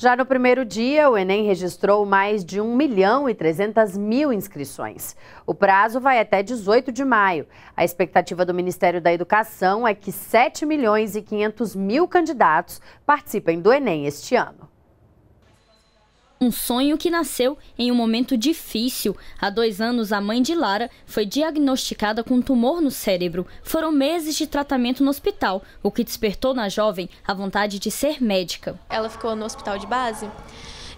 Já no primeiro dia, o Enem registrou mais de 1 milhão e 300 mil inscrições. O prazo vai até 18 de maio. A expectativa do Ministério da Educação é que 7 milhões e 500 mil candidatos participem do Enem este ano. Um sonho que nasceu em um momento difícil. Há dois anos, a mãe de Lara foi diagnosticada com um tumor no cérebro. Foram meses de tratamento no hospital, o que despertou na jovem a vontade de ser médica. Ela ficou no hospital de base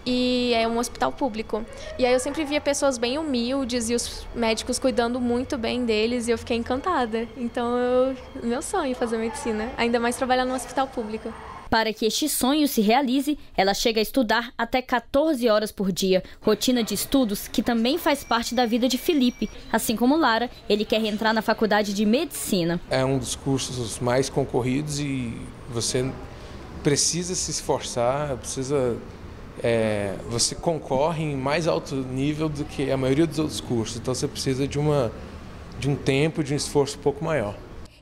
e é um hospital público. E aí eu sempre via pessoas bem humildes e os médicos cuidando muito bem deles e eu fiquei encantada. Então, eu, meu sonho é fazer medicina, ainda mais trabalhar no hospital público. Para que este sonho se realize, ela chega a estudar até 14 horas por dia, rotina de estudos que também faz parte da vida de Felipe. Assim como Lara, ele quer entrar na faculdade de medicina. É um dos cursos mais concorridos e você precisa se esforçar, precisa é, você concorre em mais alto nível do que a maioria dos outros cursos. Então você precisa de uma de um tempo, de um esforço um pouco maior.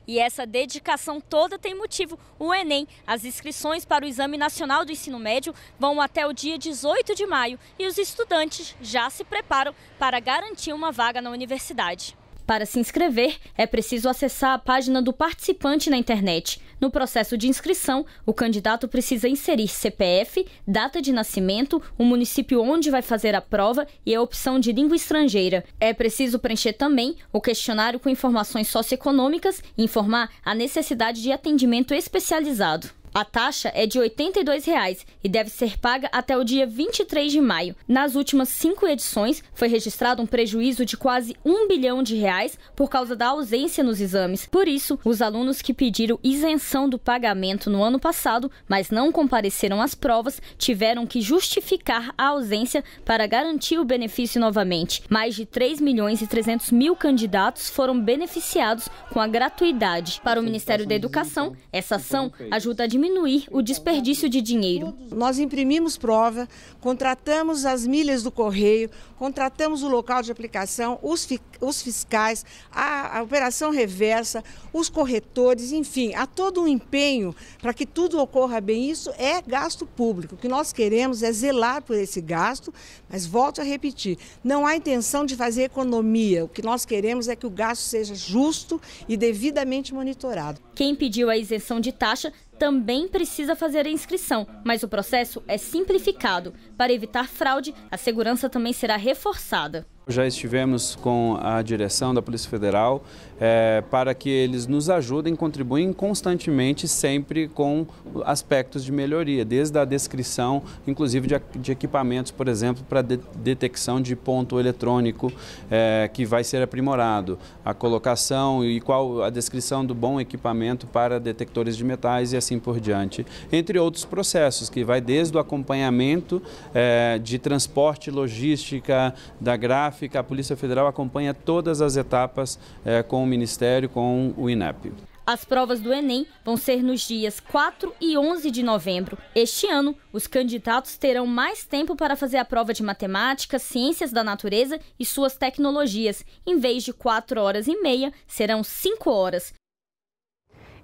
E essa dedicação toda tem motivo, o Enem. As inscrições para o Exame Nacional do Ensino Médio vão até o dia 18 de maio e os estudantes já se preparam para garantir uma vaga na universidade. Para se inscrever, é preciso acessar a página do participante na internet. No processo de inscrição, o candidato precisa inserir CPF, data de nascimento, o município onde vai fazer a prova e a opção de língua estrangeira. É preciso preencher também o questionário com informações socioeconômicas e informar a necessidade de atendimento especializado. A taxa é de R$ 82,00 e deve ser paga até o dia 23 de maio. Nas últimas cinco edições, foi registrado um prejuízo de quase um bilhão de reais por causa da ausência nos exames. Por isso, os alunos que pediram isenção do pagamento no ano passado, mas não compareceram às provas, tiveram que justificar a ausência para garantir o benefício novamente. Mais de 3 milhões e 300 mil candidatos foram beneficiados com a gratuidade. Para o Ministério da Educação, então, essa então, ação ajuda a diminuir o desperdício de dinheiro. Nós imprimimos prova, contratamos as milhas do correio, contratamos o local de aplicação, os, fi os fiscais, a, a operação reversa, os corretores, enfim, há todo um empenho para que tudo ocorra bem. Isso é gasto público. O que nós queremos é zelar por esse gasto, mas volto a repetir, não há intenção de fazer economia. O que nós queremos é que o gasto seja justo e devidamente monitorado. Quem pediu a isenção de taxa também precisa fazer a inscrição, mas o processo é simplificado. Para evitar fraude, a segurança também será reforçada. Já estivemos com a direção da Polícia Federal é, para que eles nos ajudem, contribuem constantemente, sempre com aspectos de melhoria, desde a descrição, inclusive de, de equipamentos, por exemplo, para de, detecção de ponto eletrônico é, que vai ser aprimorado, a colocação e qual a descrição do bom equipamento para detectores de metais e assim por diante, entre outros processos que vai desde o acompanhamento é, de transporte, logística, da gráfica gráfica, a Polícia Federal acompanha todas as etapas é, com o Ministério, com o INEP. As provas do Enem vão ser nos dias 4 e 11 de novembro. Este ano, os candidatos terão mais tempo para fazer a prova de matemática, ciências da natureza e suas tecnologias. Em vez de 4 horas e meia, serão 5 horas.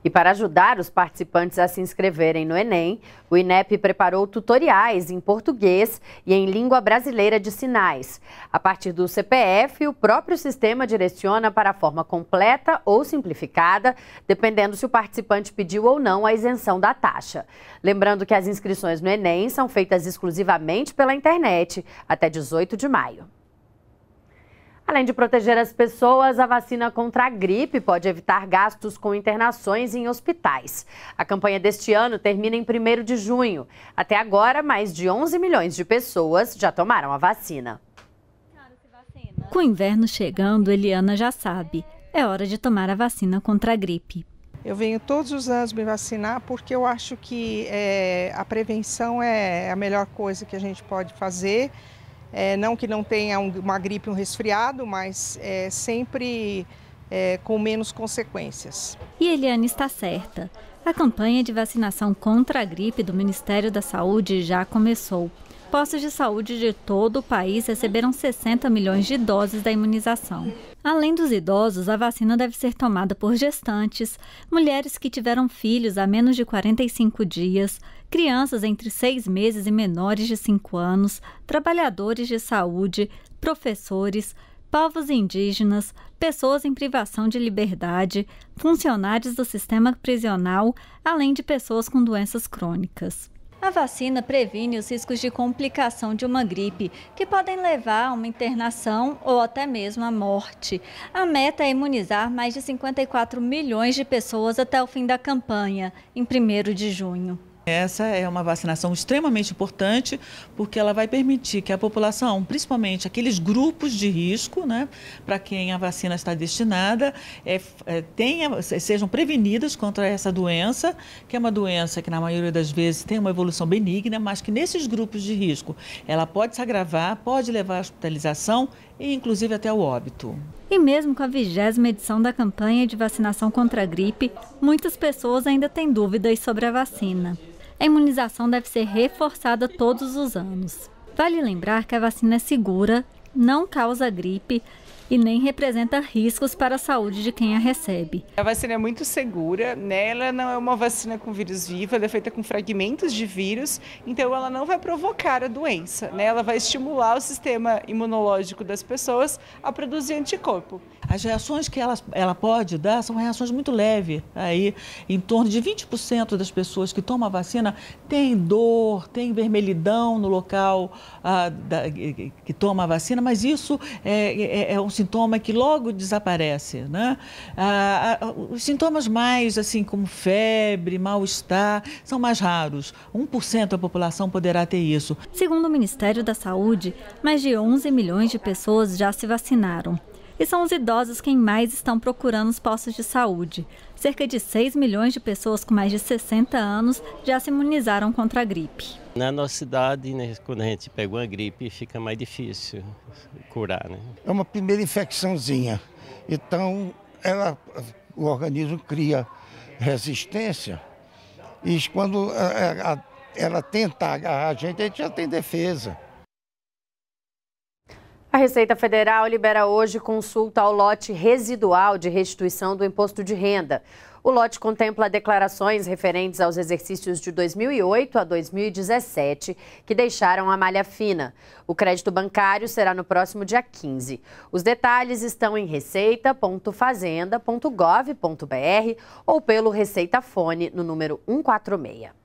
E para ajudar os participantes a se inscreverem no Enem, o INEP preparou tutoriais em português e em língua brasileira de sinais. A partir do CPF, o próprio sistema direciona para a forma completa ou simplificada, dependendo se o participante pediu ou não a isenção da taxa. Lembrando que as inscrições no Enem são feitas exclusivamente pela internet até 18 de maio. Além de proteger as pessoas, a vacina contra a gripe pode evitar gastos com internações em hospitais. A campanha deste ano termina em 1 de junho. Até agora, mais de 11 milhões de pessoas já tomaram a vacina. Com o inverno chegando, Eliana já sabe. É hora de tomar a vacina contra a gripe. Eu venho todos os anos me vacinar porque eu acho que é, a prevenção é a melhor coisa que a gente pode fazer é, não que não tenha uma gripe, um resfriado, mas é, sempre é, com menos consequências. E Eliane está certa. A campanha de vacinação contra a gripe do Ministério da Saúde já começou. Postos de saúde de todo o país receberam 60 milhões de doses da imunização. Além dos idosos, a vacina deve ser tomada por gestantes, mulheres que tiveram filhos há menos de 45 dias, crianças entre seis meses e menores de cinco anos, trabalhadores de saúde, professores, povos indígenas, pessoas em privação de liberdade, funcionários do sistema prisional, além de pessoas com doenças crônicas. A vacina previne os riscos de complicação de uma gripe, que podem levar a uma internação ou até mesmo à morte. A meta é imunizar mais de 54 milhões de pessoas até o fim da campanha, em 1 de junho. Essa é uma vacinação extremamente importante, porque ela vai permitir que a população, principalmente aqueles grupos de risco, né, para quem a vacina está destinada, é, é tenha, sejam prevenidas contra essa doença, que é uma doença que, na maioria das vezes, tem uma evolução benigna, mas que nesses grupos de risco ela pode se agravar, pode levar à hospitalização e, inclusive, até o óbito. E mesmo com a vigésima edição da campanha de vacinação contra a gripe, muitas pessoas ainda têm dúvidas sobre a vacina a imunização deve ser reforçada todos os anos. Vale lembrar que a vacina é segura, não causa gripe, e nem representa riscos para a saúde de quem a recebe. A vacina é muito segura, né? ela não é uma vacina com vírus vivo, ela é feita com fragmentos de vírus, então ela não vai provocar a doença, né? ela vai estimular o sistema imunológico das pessoas a produzir anticorpo. As reações que ela, ela pode dar são reações muito leves, aí em torno de 20% das pessoas que tomam a vacina tem dor, tem vermelhidão no local ah, da, que toma a vacina, mas isso é, é, é um sintoma que logo desaparece, né? Ah, ah, os sintomas mais, assim, como febre, mal-estar, são mais raros. 1% da população poderá ter isso. Segundo o Ministério da Saúde, mais de 11 milhões de pessoas já se vacinaram. E são os idosos quem mais estão procurando os postos de saúde. Cerca de 6 milhões de pessoas com mais de 60 anos já se imunizaram contra a gripe. Na nossa cidade, né, quando a gente pega uma gripe, fica mais difícil curar. Né? É uma primeira infecçãozinha. Então, ela, o organismo cria resistência e quando ela, eh, eh, ela tenta agarrar a gente, a gente já tem defesa. A Receita Federal libera hoje consulta ao lote residual de restituição do imposto de renda. O lote contempla declarações referentes aos exercícios de 2008 a 2017, que deixaram a malha fina. O crédito bancário será no próximo dia 15. Os detalhes estão em receita.fazenda.gov.br ou pelo Receita Fone no número 146.